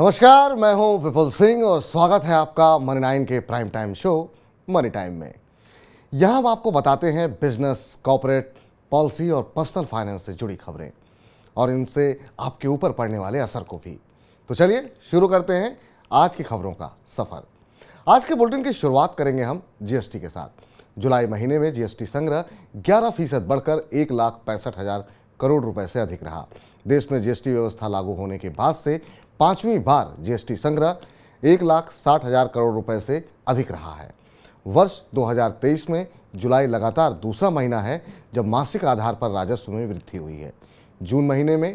नमस्कार मैं हूं विपुल सिंह और स्वागत है आपका मनी नाइन के prime time show Money Time में यहां हम आपको बताते हैं बिजनेस कॉरपोरेट पॉलिसी और पर्सनल फाइनेंस से जुड़ी खबरें और इनसे आपके ऊपर पड़ने वाले असर को भी तो चलिए शुरू करते हैं आज की खबरों का सफ़र आज के बुलेटिन की शुरुआत करेंगे हम जीएसटी के साथ जुलाई महीने में जीएसटी संग्रह ग्यारह फीसद बढ़कर एक लाख पैंसठ हज़ार करोड़ रुपए से अधिक रहा देश में जीएसटी व्यवस्था लागू होने के बाद से पांचवीं बार जीएसटी संग्रह एक लाख साठ हजार करोड़ रुपए से अधिक रहा है वर्ष 2023 में जुलाई लगातार दूसरा महीना है जब मासिक आधार पर राजस्व में वृद्धि हुई है जून महीने में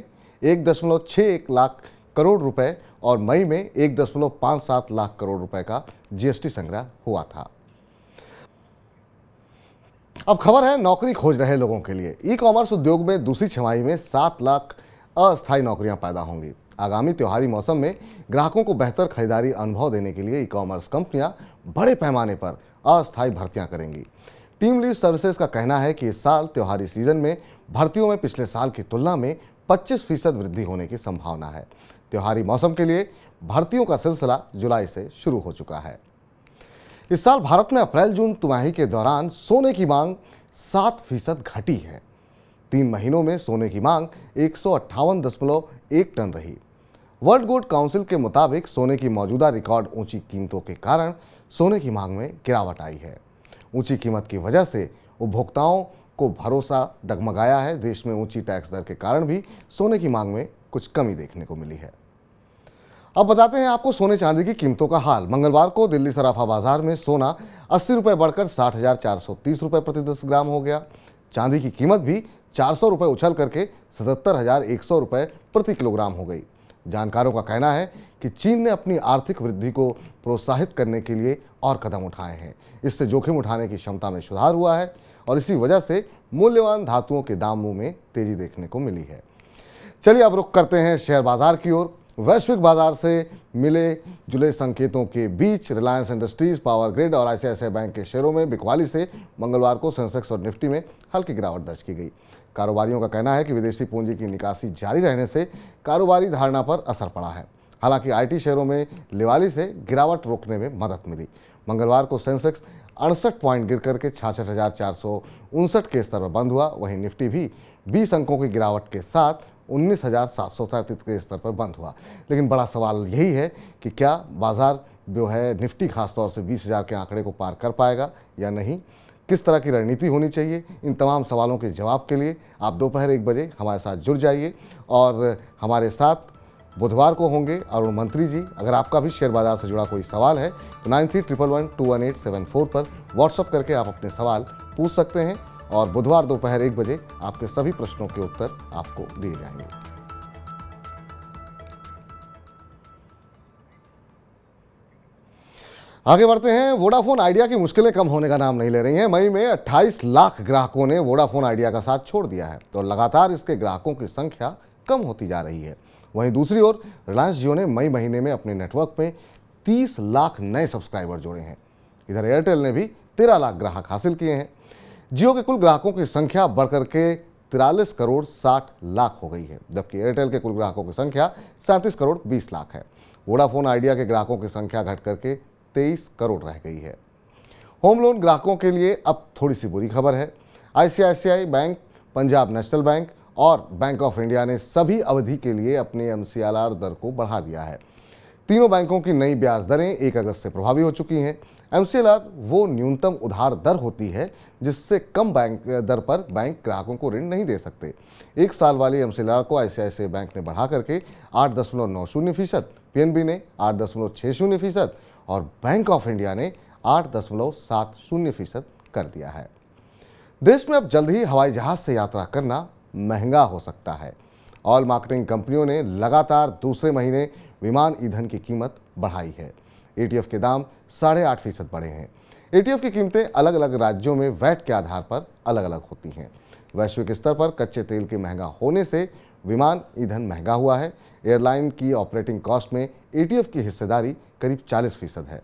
एक दशमलव छः एक लाख करोड़ रुपए और मई में एक दशमलव पाँच सात लाख करोड़ रुपए का जीएसटी संग्रह हुआ था अब खबर है नौकरी खोज रहे लोगों के लिए ई कॉमर्स उद्योग में दूसरी छमाही में सात लाख अस्थायी नौकरियां पैदा होंगी आगामी त्योहारी मौसम में ग्राहकों को बेहतर खरीदारी अनुभव देने के लिए ई कॉमर्स कंपनियां बड़े पैमाने पर अस्थायी भर्तियां करेंगी टीम लीड सर्विसेज का कहना है कि इस साल त्योहारी सीजन में भर्तियों में पिछले साल की तुलना में 25 फीसद वृद्धि होने की संभावना है त्योहारी मौसम के लिए भर्तियों का सिलसिला जुलाई से शुरू हो चुका है इस साल भारत में अप्रैल जून तिमाही के दौरान सोने की मांग सात फीसद घटी है तीन महीनों में सोने की मांग एक टन रही वर्ल्ड गोल्ड काउंसिल के मुताबिक सोने की मौजूदा रिकॉर्ड ऊंची कीमतों के कारण सोने की मांग में गिरावट आई है ऊंची कीमत की वजह से उपभोक्ताओं को भरोसा डगमगाया है देश में ऊंची टैक्स दर के कारण भी सोने की मांग में कुछ कमी देखने को मिली है अब बताते हैं आपको सोने चांदी की कीमतों का हाल मंगलवार को दिल्ली सराफा बाजार में सोना अस्सी रुपये बढ़कर साठ हज़ार चार सौ तीस रुपये प्रति दस ग्राम हो गया चांदी की कीमत भी चार सौ रुपये उछल करके सतहत्तर हजार एक सौ रुपये प्रति किलोग्राम हो गई जानकारों का कहना है कि चीन ने अपनी आर्थिक वृद्धि को प्रोत्साहित करने के लिए और कदम उठाए हैं इससे जोखिम उठाने की क्षमता में सुधार हुआ है और इसी वजह से मूल्यवान धातुओं के दामों में तेजी देखने को मिली है चलिए अब रुख करते हैं शेयर बाजार की ओर वैश्विक बाजार से मिले जुले संकेतों के बीच रिलायंस इंडस्ट्रीज पावर ग्रिड और आईसीआईसीआई बैंक के शेयरों में बिकवाली से मंगलवार को सेंसेक्स और निफ्टी में हल्की गिरावट दर्ज की गई कारोबारियों का कहना है कि विदेशी पूंजी की निकासी जारी रहने से कारोबारी धारणा पर असर पड़ा है हालांकि आईटी शेयरों में लिवाली से गिरावट रोकने में मदद मिली मंगलवार को सेंसेक्स अड़सठ पॉइंट गिर करके छाछठ के स्तर पर बंद हुआ वहीं निफ्टी भी बीस अंकों की गिरावट के साथ उन्नीस हज़ार सात सौ सैंतीस के स्तर पर बंद हुआ लेकिन बड़ा सवाल यही है कि क्या बाज़ार जो है निफ्टी खासतौर से बीस हज़ार के आंकड़े को पार कर पाएगा या नहीं किस तरह की रणनीति होनी चाहिए इन तमाम सवालों के जवाब के लिए आप दोपहर एक बजे हमारे साथ जुड़ जाइए और हमारे साथ बुधवार को होंगे अरुण मंत्री जी अगर आपका भी शेयर बाजार से जुड़ा कोई सवाल है तो nine three triple one two one eight seven four पर व्हाट्सअप करके आप अपने सवाल पूछ सकते हैं और बुधवार दोपहर एक बजे आपके सभी प्रश्नों के उत्तर आपको दिए जाएंगे आगे बढ़ते हैं वोडाफोन आइडिया की मुश्किलें कम होने का नाम नहीं ले रही हैं मई में 28 लाख ग्राहकों ने वोडाफोन आइडिया का साथ छोड़ दिया है और तो लगातार इसके ग्राहकों की संख्या कम होती जा रही है वहीं दूसरी ओर रिलायंस जियो ने मई महीने में अपने नेटवर्क में 30 लाख नए सब्सक्राइबर जोड़े हैं इधर एयरटेल ने भी तेरह लाख ग्राहक हासिल किए हैं जियो के कुल ग्राहकों की संख्या बढ़कर के तिरालीस करोड़ साठ लाख हो गई है जबकि एयरटेल के कुल ग्राहकों की संख्या सैंतीस करोड़ बीस लाख है वोडाफोन आइडिया के ग्राहकों की संख्या घट करके तेईस करोड़ रह गई है होम लोन ग्राहकों के लिए अब थोड़ी सी बुरी खबर है ICICI Bank Punjab National Bank और बैंक ऑफ इंडिया ने सभी अवधि के लिए अपने एम दर को बढ़ा दिया है तीनों बैंकों की नई ब्याज दरें एक अगस्त से प्रभावी हो चुकी हैं एम वो न्यूनतम उधार दर होती है जिससे कम बैंक दर पर बैंक ग्राहकों को ऋण नहीं दे सकते एक साल वाली एम को आई बैंक ने बढ़ा करके आठ दशमलव नौ शून्य फीसद पी ने आठ दशमलव छः शून्य फीसद और बैंक ऑफ इंडिया ने आठ दशमलव सात शून्य फीसद कर दिया है देश में अब जल्द ही हवाई जहाज से यात्रा करना महंगा हो सकता है ऑयल मार्केटिंग कंपनियों ने लगातार दूसरे महीने विमान ईंधन की कीमत बढ़ाई है ईटीएफ के दाम साढ़े आठ फीसद बढ़े हैं ईटीएफ की कीमतें अलग अलग राज्यों में वैट के आधार पर अलग अलग होती हैं वैश्विक स्तर पर कच्चे तेल के महंगा होने से विमान ईंधन महंगा हुआ है एयरलाइन की ऑपरेटिंग कॉस्ट में ए की हिस्सेदारी करीब चालीस फीसद है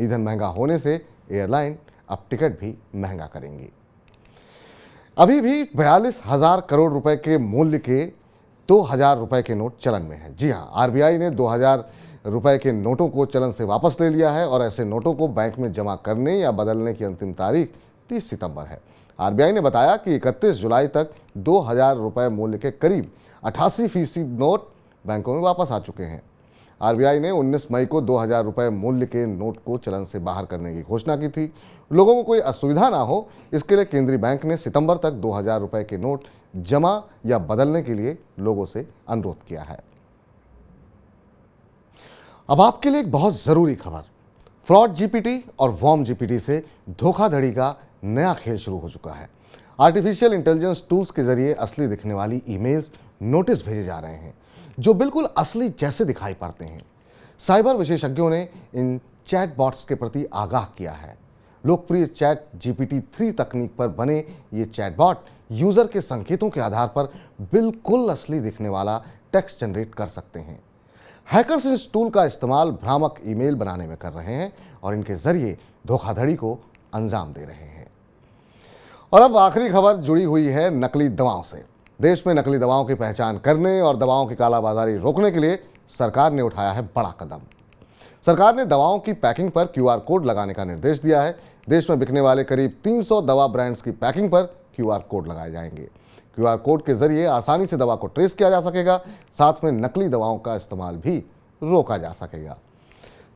ईंधन महंगा होने से एयरलाइन अब टिकट भी महंगा करेंगी अभी भी बयालीस हजार करोड़ रुपए के मूल्य के दो हज़ार रुपये के नोट चलन में है जी हाँ आरबीआई ने दो हज़ार रुपये के नोटों को चलन से वापस ले लिया है और ऐसे नोटों को बैंक में जमा करने या बदलने की अंतिम तारीख तीस सितंबर है आरबीआई ने बताया कि 31 जुलाई तक दो हज़ार रुपये मूल्य के करीब अठासी फीसदी नोट बैंकों में वापस आ चुके हैं आरबीआई ने 19 मई को दो हज़ार रुपये मूल्य के नोट को चलन से बाहर करने की घोषणा की थी लोगों को कोई असुविधा ना हो इसके लिए केंद्रीय बैंक ने सितंबर तक दो हज़ार रुपये के नोट जमा या बदलने के लिए लोगों से अनुरोध किया है अब आपके लिए एक बहुत ज़रूरी खबर फ्रॉड जीपीटी और वॉम जीपीटी से धोखाधड़ी का नया खेल शुरू हो चुका है आर्टिफिशियल इंटेलिजेंस टूल्स के जरिए असली दिखने वाली ईमेल्स नोटिस भेजे जा रहे हैं जो बिल्कुल असली जैसे दिखाई पड़ते हैं साइबर विशेषज्ञों ने इन चैट बॉट्स के प्रति आगाह किया है लोकप्रिय चैट जीपीटी थ्री तकनीक पर बने ये चैट बॉट यूज़र के संकेतों के आधार पर बिल्कुल असली दिखने वाला टेक्स्ट जनरेट कर सकते हैं हैकर्स इस टूल का इस्तेमाल भ्रामक ईमेल बनाने में कर रहे हैं और इनके ज़रिए धोखाधड़ी को अंजाम दे रहे हैं और अब आखिरी खबर जुड़ी हुई है नकली दवाओं से देश में नकली दवाओं की पहचान करने और दवाओं की कालाबाजारी रोकने के लिए सरकार ने उठाया है बड़ा कदम सरकार ने दवाओं की पैकिंग पर क्यूआर कोड लगाने का निर्देश दिया है देश में बिकने वाले करीब 300 दवा ब्रांड्स की पैकिंग पर क्यूआर कोड लगाए जाएंगे क्यूआर कोड के जरिए आसानी से दवा को ट्रेस किया जा सकेगा साथ में नकली दवाओं का इस्तेमाल भी रोका जा सकेगा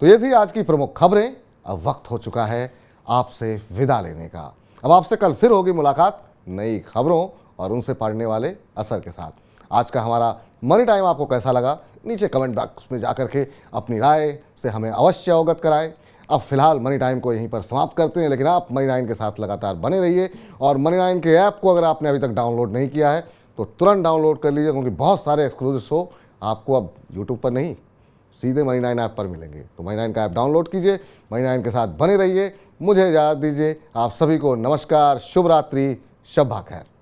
तो ये थी आज की प्रमुख खबरें अब वक्त हो चुका है आपसे विदा लेने का अब आपसे कल फिर होगी मुलाकात नई खबरों और उनसे पढ़ने वाले असर के साथ आज का हमारा मनी टाइम आपको कैसा लगा नीचे कमेंट बॉक्स में जा के अपनी राय से हमें अवश्य अवगत कराएं अब फिलहाल मनी टाइम को यहीं पर समाप्त करते हैं लेकिन आप मनी नाइन के साथ लगातार बने रहिए और मनी नाइन के ऐप को अगर आपने अभी तक डाउनलोड नहीं किया है तो तुरंत डाउनलोड कर लीजिए क्योंकि बहुत सारे एक्सक्लूसिव शो आपको अब यूट्यूब पर नहीं सीधे मनी नाइन ऐप पर मिलेंगे तो मनी नाइन का ऐप डाउनलोड कीजिए मनी नाइन के साथ बने रहिए मुझे इजाज़त दीजिए आप सभी को नमस्कार शुभ रात्रि शब्बा खैर